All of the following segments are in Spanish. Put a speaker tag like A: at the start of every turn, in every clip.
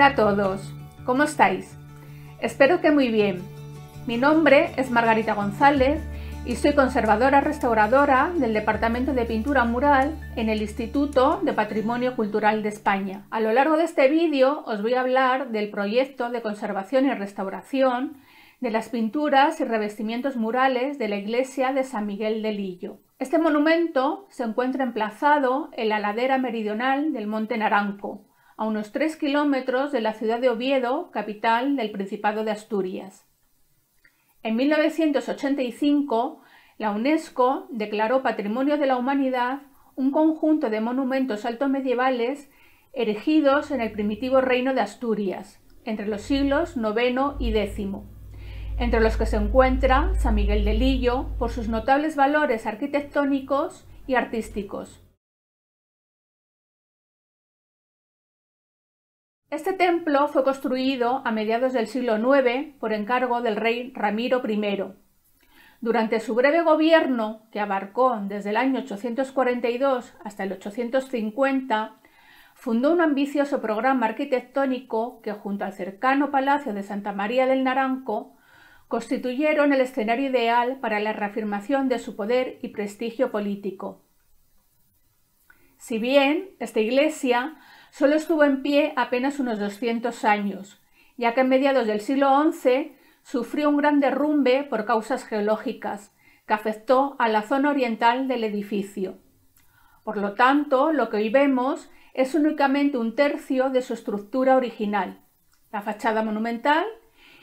A: Hola a todos, ¿cómo estáis? Espero que muy bien. Mi nombre es Margarita González y soy conservadora restauradora del Departamento de Pintura Mural en el Instituto de Patrimonio Cultural de España. A lo largo de este vídeo os voy a hablar del proyecto de conservación y restauración de las pinturas y revestimientos murales de la iglesia de San Miguel de Lillo. Este monumento se encuentra emplazado en la ladera meridional del Monte Naranco, a unos 3 kilómetros de la ciudad de Oviedo, capital del Principado de Asturias. En 1985, la UNESCO declaró Patrimonio de la Humanidad un conjunto de monumentos altomedievales erigidos en el primitivo reino de Asturias, entre los siglos IX y X, entre los que se encuentra San Miguel de Lillo por sus notables valores arquitectónicos y artísticos, Este templo fue construido a mediados del siglo IX por encargo del rey Ramiro I. Durante su breve gobierno, que abarcó desde el año 842 hasta el 850, fundó un ambicioso programa arquitectónico que junto al cercano Palacio de Santa María del Naranco constituyeron el escenario ideal para la reafirmación de su poder y prestigio político. Si bien esta iglesia solo estuvo en pie apenas unos 200 años, ya que en mediados del siglo XI sufrió un gran derrumbe por causas geológicas que afectó a la zona oriental del edificio. Por lo tanto, lo que hoy vemos es únicamente un tercio de su estructura original, la fachada monumental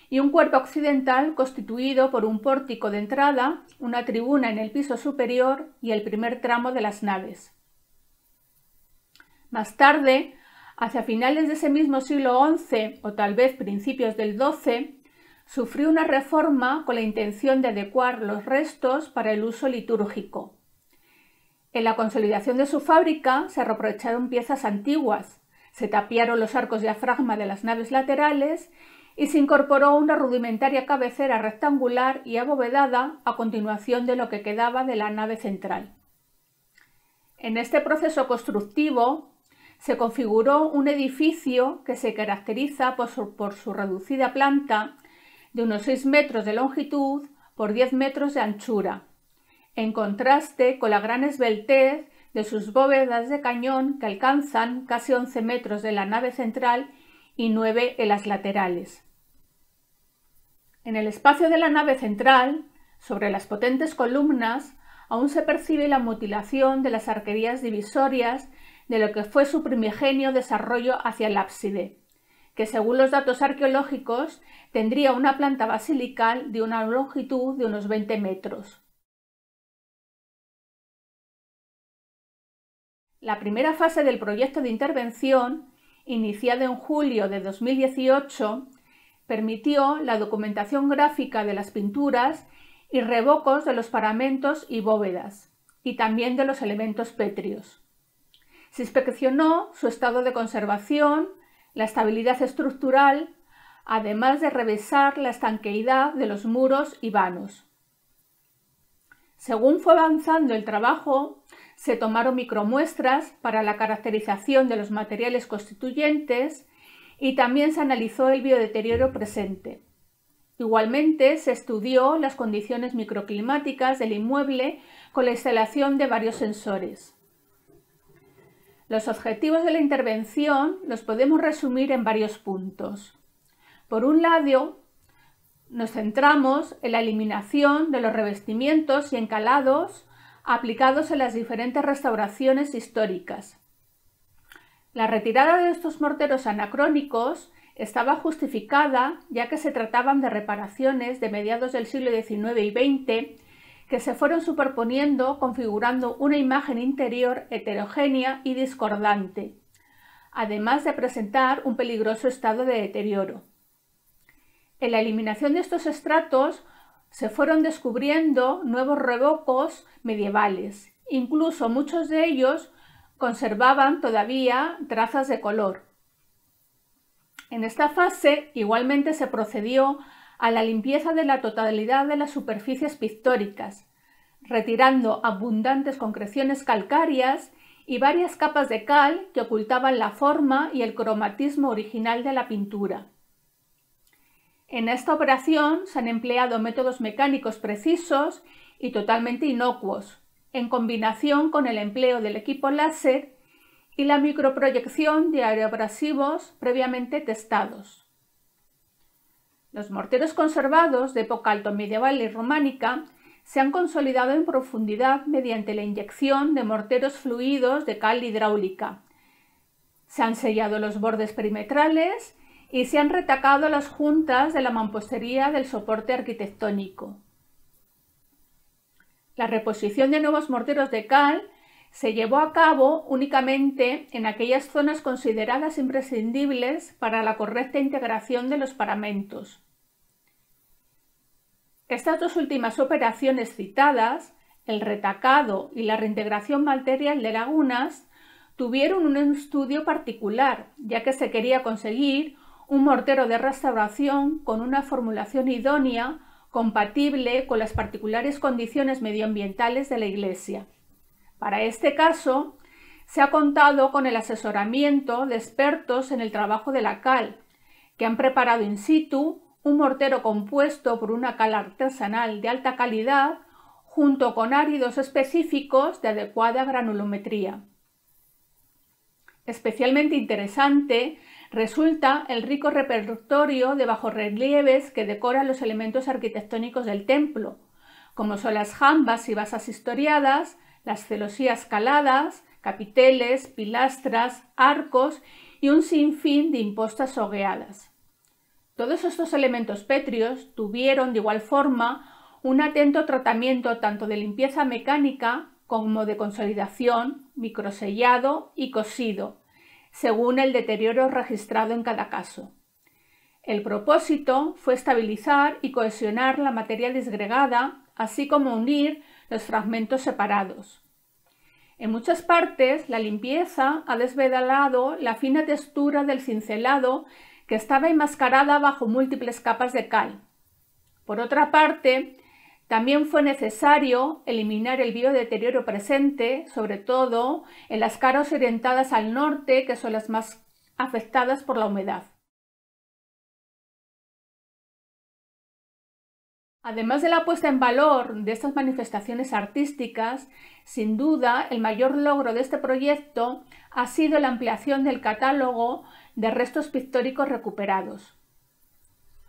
A: y un cuerpo occidental constituido por un pórtico de entrada, una tribuna en el piso superior y el primer tramo de las naves. Más tarde, hacia finales de ese mismo siglo XI o tal vez principios del XII, sufrió una reforma con la intención de adecuar los restos para el uso litúrgico. En la consolidación de su fábrica se reprocharon piezas antiguas, se tapiaron los arcos diafragma de las naves laterales y se incorporó una rudimentaria cabecera rectangular y abovedada a continuación de lo que quedaba de la nave central. En este proceso constructivo, se configuró un edificio que se caracteriza por su, reducida planta de unos 6 metros de longitud por 10 metros de anchura, en contraste con la gran esbeltez de sus bóvedas de cañón que alcanzan casi 11 metros de la nave central y 9 en las laterales. En el espacio de la nave central, sobre las potentes columnas, aún se percibe la mutilación de las arquerías divisorias de lo que fue su primigenio desarrollo hacia el ábside, que según los datos arqueológicos tendría una planta basilical de una longitud de unos 20 metros. La primera fase del proyecto de intervención, iniciada en julio de 2018, permitió la documentación gráfica de las pinturas y revocos de los paramentos y bóvedas, y también de los elementos pétreos. Se inspeccionó su estado de conservación, la estabilidad estructural, además de revisar la estanqueidad de los muros y vanos. Según fue avanzando el trabajo, se tomaron micromuestras para la caracterización de los materiales constituyentes y también se analizó el biodeterioro presente. Igualmente, se estudió las condiciones microclimáticas del inmueble con la instalación de varios sensores. Los objetivos de la intervención los podemos resumir en varios puntos. Por un lado, nos centramos en la eliminación de los revestimientos y encalados aplicados en las diferentes restauraciones históricas. La retirada de estos morteros anacrónicos estaba justificada ya que se trataban de reparaciones de mediados del siglo XIX y XX que se fueron superponiendo configurando una imagen interior heterogénea y discordante, además de presentar un peligroso estado de deterioro. En la eliminación de estos estratos se fueron descubriendo nuevos revocos medievales, incluso muchos de ellos conservaban todavía trazas de color. En esta fase igualmente se procedió a la limpieza de la totalidad de las superficies pictóricas, retirando abundantes concreciones calcáreas y varias capas de cal que ocultaban la forma y el cromatismo original de la pintura. En esta operación se han empleado métodos mecánicos precisos y totalmente inocuos, en combinación con el empleo del equipo láser y la microproyección de aerobrasivos previamente testados. Los morteros conservados de época alto medieval y románica se han consolidado en profundidad mediante la inyección de morteros fluidos de cal hidráulica. Se han sellado los bordes perimetrales y se han retacado las juntas de la mampostería del soporte arquitectónico. La reposición de nuevos morteros de cal se llevó a cabo únicamente en aquellas zonas consideradas imprescindibles para la correcta integración de los paramentos. Estas dos últimas operaciones citadas, el retacado y la reintegración material de lagunas, tuvieron un estudio particular, ya que se quería conseguir un mortero de restauración con una formulación idónea compatible con las particulares condiciones medioambientales de la iglesia. Para este caso, se ha contado con el asesoramiento de expertos en el trabajo de la cal, que han preparado in situ un mortero compuesto por una cal artesanal de alta calidad junto con áridos específicos de adecuada granulometría. Especialmente interesante resulta el rico repertorio de bajorrelieves que decoran los elementos arquitectónicos del templo, como son las jambas y basas historiadas, las celosías caladas, capiteles, pilastras, arcos y un sinfín de impostas hogueadas. Todos estos elementos pétreos tuvieron de igual forma un atento tratamiento tanto de limpieza mecánica como de consolidación, microsellado y cosido, según el deterioro registrado en cada caso. El propósito fue estabilizar y cohesionar la materia disgregada, así como unir los fragmentos separados. En muchas partes, la limpieza ha desvelado la fina textura del cincelado que estaba enmascarada bajo múltiples capas de cal. Por otra parte, también fue necesario eliminar el biodeterioro presente, sobre todo en las caras orientadas al norte, que son las más afectadas por la humedad. Además de la puesta en valor de estas manifestaciones artísticas, sin duda el mayor logro de este proyecto ha sido la ampliación del catálogo de restos pictóricos recuperados.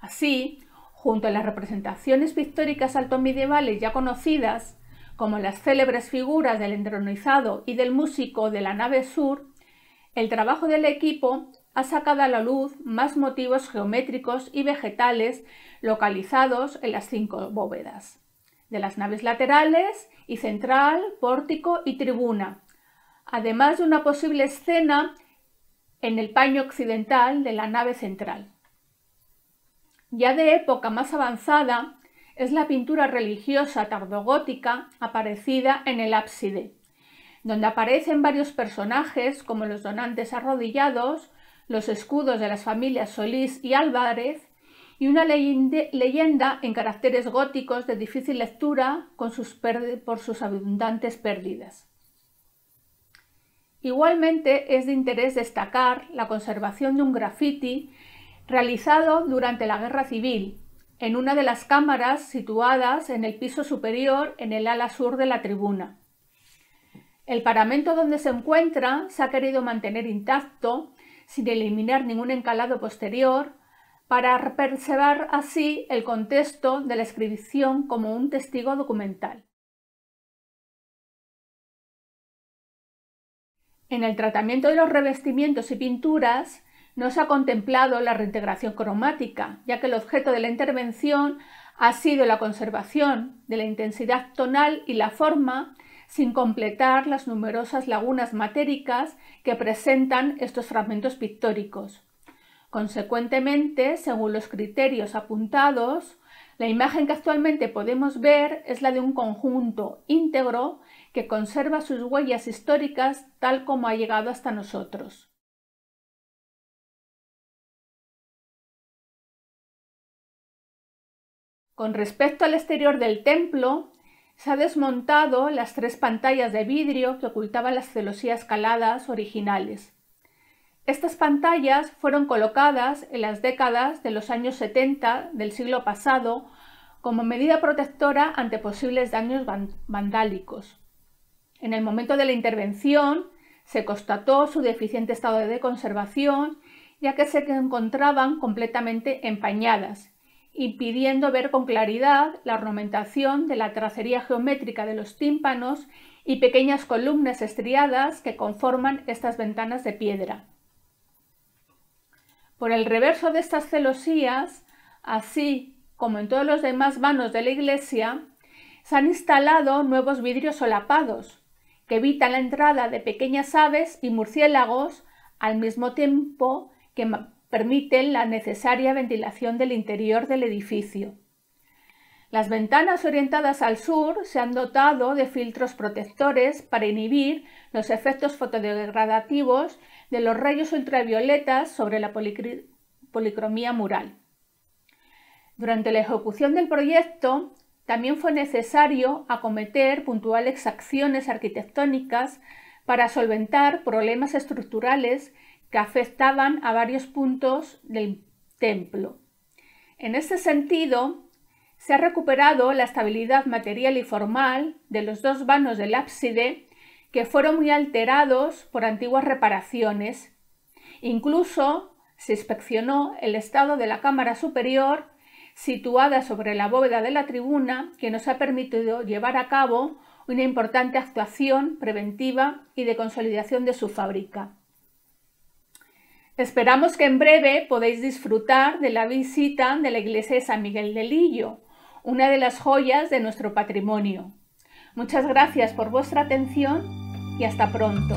A: Así, junto a las representaciones pictóricas altomedievales ya conocidas, como las célebres figuras del endronizado y del músico de la nave sur, el trabajo del equipo ha sacado a la luz más motivos geométricos y vegetales localizados en las cinco bóvedas de las naves laterales y central, pórtico y tribuna, además de una posible escena en el paño occidental de la nave central. Ya de época más avanzada es la pintura religiosa tardogótica aparecida en el ábside, donde aparecen varios personajes como los donantes arrodillados, los escudos de las familias Solís y Álvarez y una leyenda en caracteres góticos de difícil lectura con por sus abundantes pérdidas. Igualmente es de interés destacar la conservación de un graffiti realizado durante la Guerra Civil en una de las cámaras situadas en el piso superior en el ala sur de la tribuna. El paramento donde se encuentra se ha querido mantener intacto, sin eliminar ningún encalado posterior, para preservar así el contexto de la inscripción como un testigo documental. En el tratamiento de los revestimientos y pinturas no se ha contemplado la reintegración cromática, ya que el objeto de la intervención ha sido la conservación de la intensidad tonal y la forma sin completar las numerosas lagunas matéricas que presentan estos fragmentos pictóricos. Consecuentemente, según los criterios apuntados, la imagen que actualmente podemos ver es la de un conjunto íntegro que conserva sus huellas históricas tal como ha llegado hasta nosotros. Con respecto al exterior del templo, se ha desmontado las tres pantallas de vidrio que ocultaban las celosías caladas originales. Estas pantallas fueron colocadas en las décadas de los años 70 del siglo pasado como medida protectora ante posibles daños vandálicos. En el momento de la intervención se constató su deficiente estado de conservación ya que se encontraban completamente empañadas impidiendo ver con claridad la ornamentación de la tracería geométrica de los tímpanos y pequeñas columnas estriadas que conforman estas ventanas de piedra. Por el reverso de estas celosías, así como en todos los demás vanos de la iglesia, se han instalado nuevos vidrios solapados, que evitan la entrada de pequeñas aves y murciélagos al mismo tiempo que permiten la necesaria ventilación del interior del edificio. Las ventanas orientadas al sur se han dotado de filtros protectores para inhibir los efectos fotodegradativos de los rayos ultravioletas sobre la policromía mural. Durante la ejecución del proyecto, también fue necesario acometer puntuales acciones arquitectónicas para solventar problemas estructurales que afectaban a varios puntos del templo. En este sentido, se ha recuperado la estabilidad material y formal de los dos vanos del ábside que fueron muy alterados por antiguas reparaciones. Incluso se inspeccionó el estado de la cámara superior situada sobre la bóveda de la tribuna que nos ha permitido llevar a cabo una importante actuación preventiva y de consolidación de su fábrica. Esperamos que en breve podéis disfrutar de la visita de la iglesia de San Miguel de Lillo, una de las joyas de nuestro patrimonio. Muchas gracias por vuestra atención y hasta pronto.